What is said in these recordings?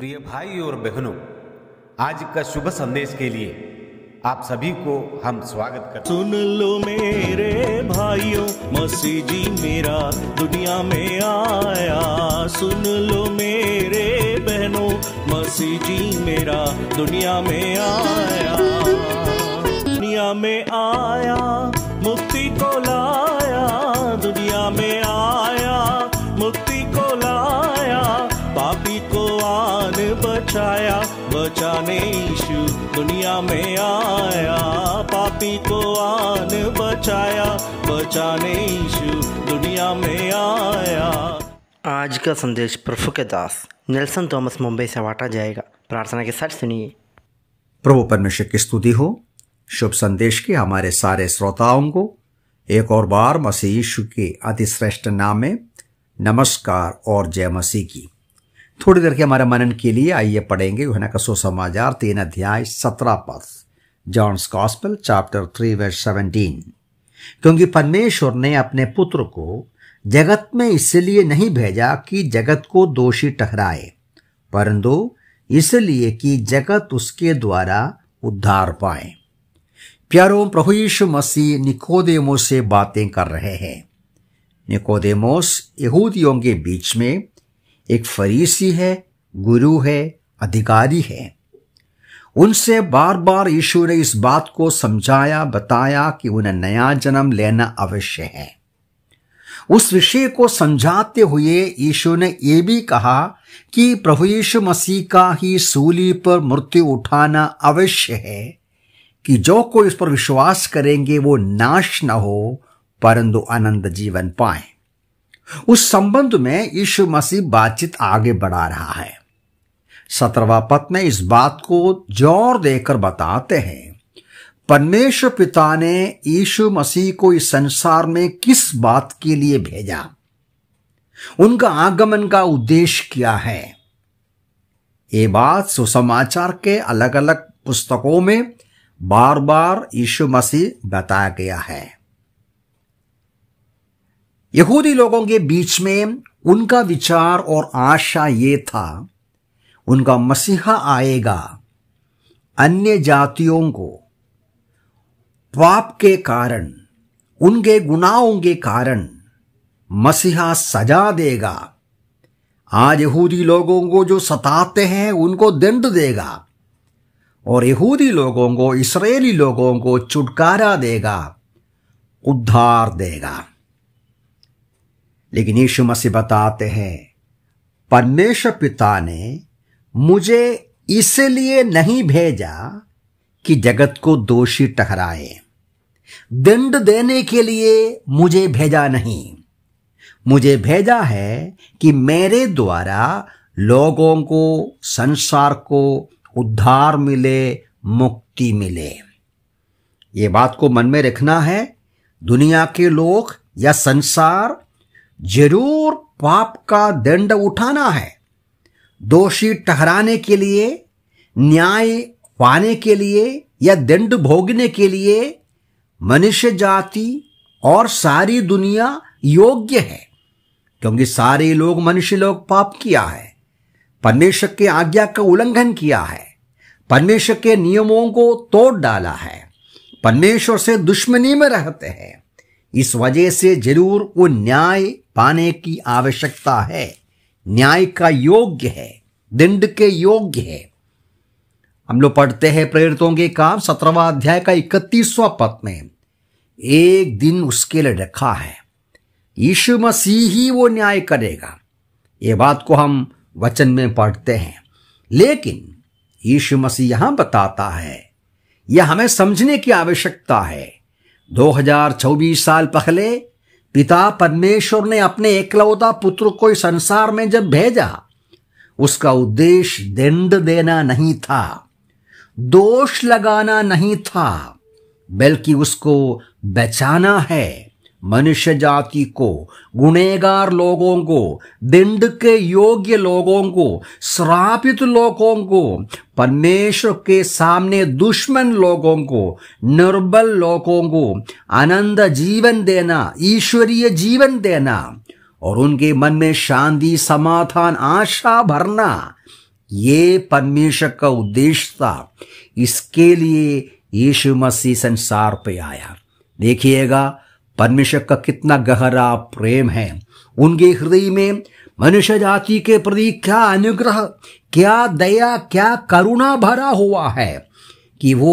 प्रिय भाई और बहनों आज का शुभ संदेश के लिए आप सभी को हम स्वागत करते सुन लो मेरे भाइयों मसी जी मेरा दुनिया में आया सुन लो मेरे बहनों मसीह जी मेरा दुनिया में आया दुनिया में आया बचाया बचाने ईशु दुनिया में आया पापी को आन बचाया बचाने ईशु दुनिया में आया आज का संदेश प्रभु के दास नेल्सन थॉमस मुंबई से बांटा जाएगा प्रार्थना के साथ सुनिए प्रभु परमेश्वर की स्तुति हो शुभ संदेश के हमारे सारे श्रोताओं को एक और बार मसीह यीशु के अतिश्रेष्ठ नाम में नमस्कार और जय मसीह की थोड़ी देर के हमारे मनन के लिए आइए पढ़ेंगे योहना का सुसमाचार तीन अध्याय सत्रह पद John's gospel chapter three verse seventeen क्योंकि परमेश्वर ने अपने पुत्र को जगत में इसलिए नहीं भेजा कि जगत को दोषी ठहराए परंतु इसलिए कि जगत उसके द्वारा उद्धार पाए प्यारो प्रभु यीशु मसीह निकोदेमो से बातें कर रहे हैं निकोदेमोस यहूदियों के बीच में एक फरीसी है गुरु है अधिकारी है उनसे बार बार यीशु ने इस बात को समझाया बताया कि उन्हें नया जन्म लेना अवश्य है उस विषय को समझाते हुए यीशु ने यह भी कहा कि प्रभु यीशु मसीह का ही सूली पर मृत्यु उठाना अवश्य है कि जो कोई इस पर विश्वास करेंगे वो नाश न हो परंतु आनंद जीवन पाए उस संबंध में यीशु मसीह बातचीत आगे बढ़ा रहा है सत्रवा पद में इस बात को जोर देकर बताते हैं परमेश्वर पिता ने यीशु मसीह को इस संसार में किस बात के लिए भेजा उनका आगमन का उद्देश्य क्या है ये बात सुसमाचार के अलग अलग पुस्तकों में बार बार यीशु मसीह बताया गया है यहूदी लोगों के बीच में उनका विचार और आशा ये था उनका मसीहा आएगा अन्य जातियों को पाप के कारण उनके गुनाहों के कारण मसीहा सजा देगा आज यहूदी लोगों को जो सताते हैं उनको दंड देगा और यहूदी लोगों को इसराइली लोगों को छुटकारा देगा उद्धार देगा लेकिन यीशु मसीह बताते हैं परमेश्वर पिता ने मुझे इसलिए नहीं भेजा कि जगत को दोषी ठहराए दंड देने के लिए मुझे भेजा नहीं मुझे भेजा है कि मेरे द्वारा लोगों को संसार को उद्धार मिले मुक्ति मिले ये बात को मन में रखना है दुनिया के लोग या संसार जरूर पाप का दंड उठाना है दोषी ठहराने के लिए न्याय पाने के लिए या दंड भोगने के लिए मनुष्य जाति और सारी दुनिया योग्य है क्योंकि सारे लोग मनुष्य लोग पाप किया है परमेश्वर के आज्ञा का उल्लंघन किया है परमेश्वर के नियमों को तोड़ डाला है परमेश्वर से दुश्मनी में रहते हैं इस वजह से जरूर वो न्याय पाने की आवश्यकता है न्याय का योग्य है दंड के योग्य है हम लोग पढ़ते हैं प्रेरितों के काम सत्रहवा अध्याय का इकतीसवा पद में एक दिन उसके लिए रखा है यीशु मसीह ही वो न्याय करेगा ये बात को हम वचन में पढ़ते हैं लेकिन यीशु मसीह यहां बताता है यह हमें समझने की आवश्यकता है 2024 साल पहले पिता परमेश्वर ने अपने एकलौता पुत्र को इस संसार में जब भेजा उसका उद्देश्य दंड देना नहीं था दोष लगाना नहीं था बल्कि उसको बचाना है मनुष्य जाति को गुणेगार लोगों को दंड के योग्य लोगों को श्रापित लोगों को परमेश्वर के सामने दुश्मन लोगों को निर्बल लोगों को आनंद जीवन देना ईश्वरीय जीवन देना और उनके मन में शांति समाधान आशा भरना ये परमेश्वर का उद्देश्य था इसके लिए यीशु मसीह संसार पे आया देखिएगा परमेश्वर का कितना गहरा प्रेम है उनके हृदय में मनुष्य जाति के प्रति क्या अनुग्रह क्या दया क्या करुणा भरा हुआ है कि वो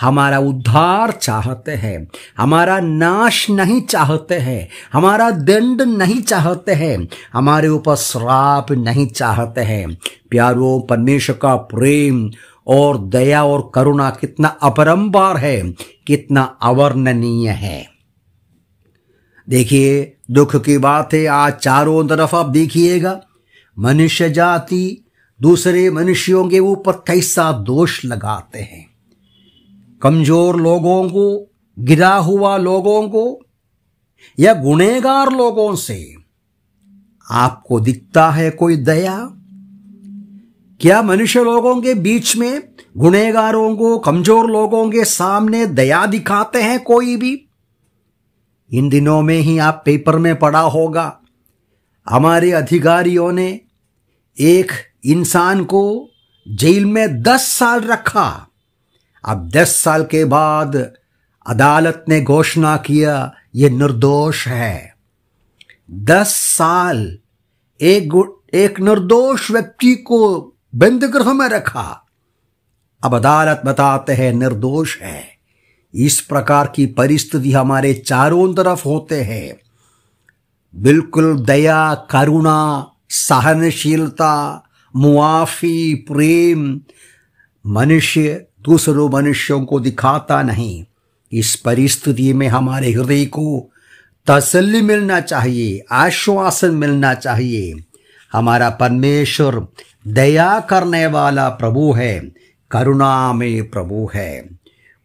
हमारा उद्धार चाहते हैं हमारा नाश नहीं चाहते हैं हमारा दंड नहीं चाहते हैं हमारे ऊपर श्राप नहीं चाहते हैं प्यारो परमेश्वर का प्रेम और दया और करुणा कितना अपरंपार है कितना अवर्णनीय है देखिए दुख की बात है आज चारों तरफ आप देखिएगा मनुष्य जाति दूसरे मनुष्यों के ऊपर कैसा दोष लगाते हैं कमजोर लोगों को गिरा हुआ लोगों को या गुनेगार लोगों से आपको दिखता है कोई दया क्या मनुष्य लोगों के बीच में गुनेगारों को कमजोर लोगों के सामने दया दिखाते हैं कोई भी इन दिनों में ही आप पेपर में पढ़ा होगा हमारे अधिकारियों ने एक इंसान को जेल में दस साल रखा अब दस साल के बाद अदालत ने घोषणा किया ये निर्दोष है दस साल एक एक निर्दोष व्यक्ति को बंद गृह में रखा अब अदालत बताते हैं निर्दोष है इस प्रकार की परिस्थिति हमारे चारों तरफ होते हैं बिल्कुल दया करुणा सहनशीलता मुआफी प्रेम मनुष्य दूसरों मनुष्यों को दिखाता नहीं इस परिस्थिति में हमारे हृदय को तसल्ली मिलना चाहिए आश्वासन मिलना चाहिए हमारा परमेश्वर दया करने वाला प्रभु है करुणा में प्रभु है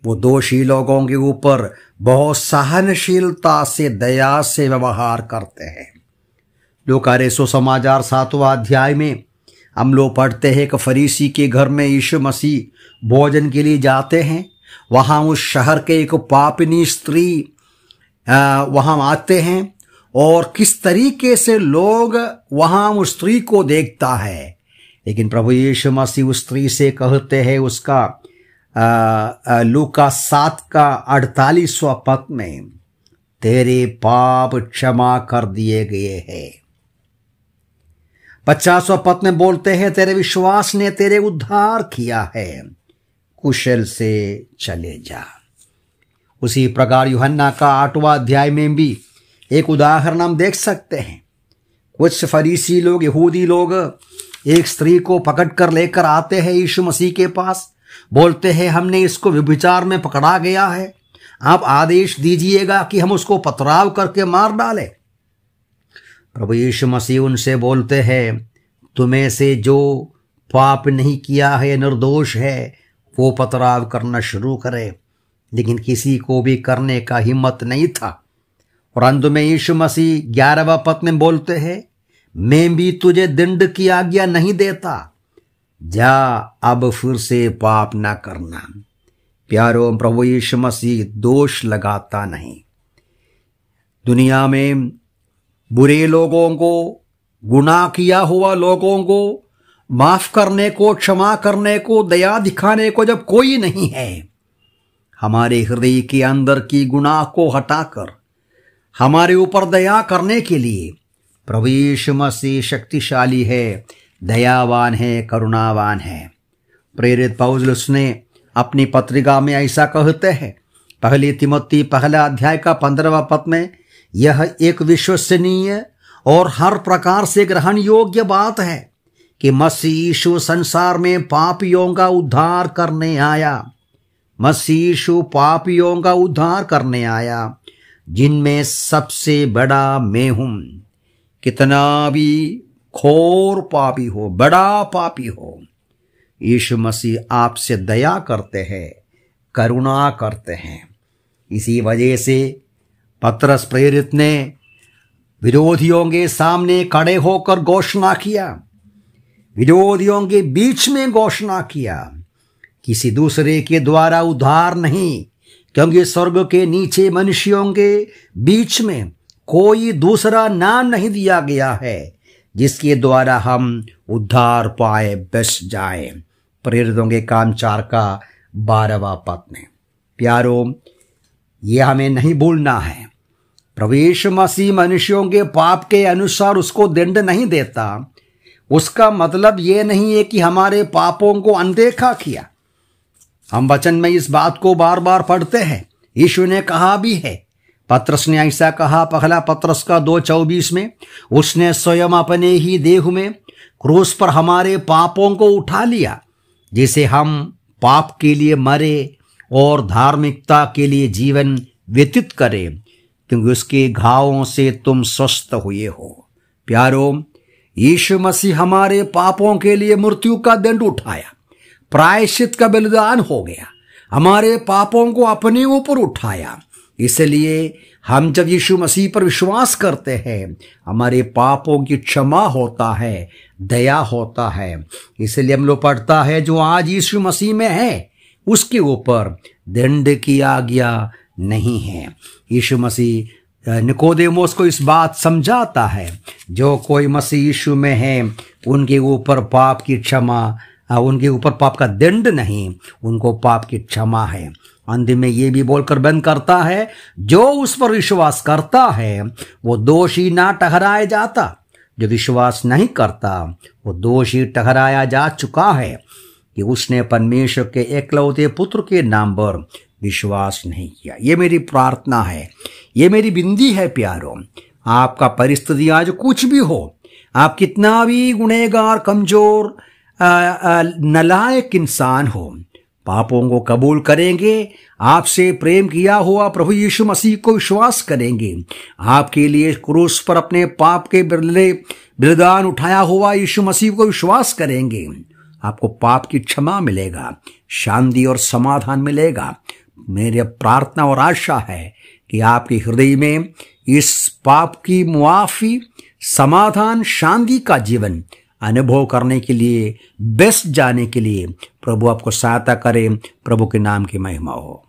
वो दोषी लोगों के ऊपर बहुत सहनशीलता से दया से व्यवहार करते हैं लोकारे सो समाचार सातवा अध्याय में हम लोग पढ़ते हैं कि फरीसी के घर में यीशु मसीह भोजन के लिए जाते हैं वहाँ उस शहर के एक पापनी स्त्री वहाँ आते हैं और किस तरीके से लोग वहाँ उस स्त्री को देखता है लेकिन प्रभु यीशु मसीह उस स्त्री से कहते हैं उसका लू का सात का अड़तालीसवा पद में तेरे पाप क्षमा कर दिए गए हैं पचासवा पद में बोलते हैं तेरे विश्वास ने तेरे उद्धार किया है कुशल से चले जा उसी प्रकार युहन्ना का आठवां अध्याय में भी एक उदाहरण हम देख सकते हैं कुछ फरीसी लोग यहूदी लोग एक स्त्री को पकड़ कर लेकर आते हैं यीशु मसीह के पास बोलते हैं हमने इसको विभिचार में पकड़ा गया है आप आदेश दीजिएगा कि हम उसको पथराव करके मार डालें प्रभु यीशु मसीह उनसे बोलते हैं तुम्हें से जो पाप नहीं किया है निर्दोष है वो पथराव करना शुरू करे लेकिन किसी को भी करने का हिम्मत नहीं था और अंत में यीशु मसीह ग्यारहवा पत्नी बोलते हैं मैं भी तुझे दंड की आज्ञा नहीं देता जा अब फिर से पाप ना करना प्यारो प्रभु यीशु मसीह दोष लगाता नहीं दुनिया में बुरे लोगों को गुनाह किया हुआ लोगों को माफ करने को क्षमा करने को दया दिखाने को जब कोई नहीं है हमारे हृदय के अंदर की गुनाह को हटाकर हमारे ऊपर दया करने के लिए प्रवेश मसी मसीह शक्तिशाली है दयावान है करुणावान है प्रेरित पौजल उसने अपनी पत्रिका में ऐसा कहते हैं पहली तिमोती पहला अध्याय का पंद्रहवा पद में यह एक विश्वसनीय और हर प्रकार से ग्रहण योग्य बात है कि मसीशु संसार में पापियों का उद्धार करने आया मसीशु पापियों का उद्धार करने आया जिनमें सबसे बड़ा मैं हूं कितना भी खोर पापी हो बड़ा पापी हो यीशु मसीह आपसे दया करते हैं करुणा करते हैं इसी वजह से पत्रस प्रेरित ने विरोधियों के सामने खड़े होकर घोषणा किया विरोधियों के बीच में घोषणा किया किसी दूसरे के द्वारा उद्धार नहीं क्योंकि स्वर्ग के नीचे मनुष्यों के बीच में कोई दूसरा नाम नहीं दिया गया है जिसके द्वारा हम उद्धार पाए बस जाए प्रेरितों के काम चार का बारहवा पद में प्यारो ये हमें नहीं भूलना है प्रवेश मसीह मनुष्यों के पाप के अनुसार उसको दंड नहीं देता उसका मतलब ये नहीं है कि हमारे पापों को अनदेखा किया हम वचन में इस बात को बार बार पढ़ते हैं यीशु ने कहा भी है पत्रस ने ऐसा कहा पहला पत्रस का दो चौबीस में उसने स्वयं अपने ही देह में क्रूस पर हमारे पापों को उठा लिया जिसे हम पाप के लिए मरे और धार्मिकता के लिए जीवन व्यतीत करें क्योंकि उसके घावों से तुम स्वस्थ हुए हो प्यारो यीशु मसीह हमारे पापों के लिए मृत्यु का दंड उठाया प्रायश्चित का बलिदान हो गया हमारे पापों को अपने ऊपर उठाया इसलिए हम जब यीशु मसीह पर विश्वास करते हैं हमारे पापों की क्षमा होता है दया होता है इसलिए हम लोग पढ़ता है जो आज यीशु मसीह में है उसके ऊपर दंड की आज्ञा नहीं है यीशु मसीह निकोदेमोस को इस बात समझाता है जो कोई मसीह यीशु में है उनके ऊपर पाप की क्षमा उनके ऊपर पाप का दंड नहीं उनको पाप की क्षमा है अंधे में यह भी बोलकर बंद करता है जो उस पर विश्वास करता है वो दोषी ना ठहराया जाता जो विश्वास नहीं करता वो दोषी ठहराया जा चुका है कि उसने परमेश्वर के एकलौते पुत्र के नाम पर विश्वास नहीं किया ये मेरी प्रार्थना है ये मेरी बिंदी है प्यारो आपका परिस्थिति आज कुछ भी हो आप कितना भी गुनेगार कमजोर नलायक इंसान हो पापों को कबूल करेंगे आपसे प्रेम किया हुआ प्रभु यीशु मसीह को विश्वास करेंगे आपके लिए क्रूस पर अपने पाप के बिरले बलिदान उठाया हुआ यीशु मसीह को विश्वास करेंगे आपको पाप की क्षमा मिलेगा शांति और समाधान मिलेगा मेरी प्रार्थना और आशा है कि आपके हृदय में इस पाप की मुआफी समाधान शांति का जीवन अनुभव करने के लिए बेस्ट जाने के लिए प्रभु आपको सहायता करे प्रभु के नाम की महिमा हो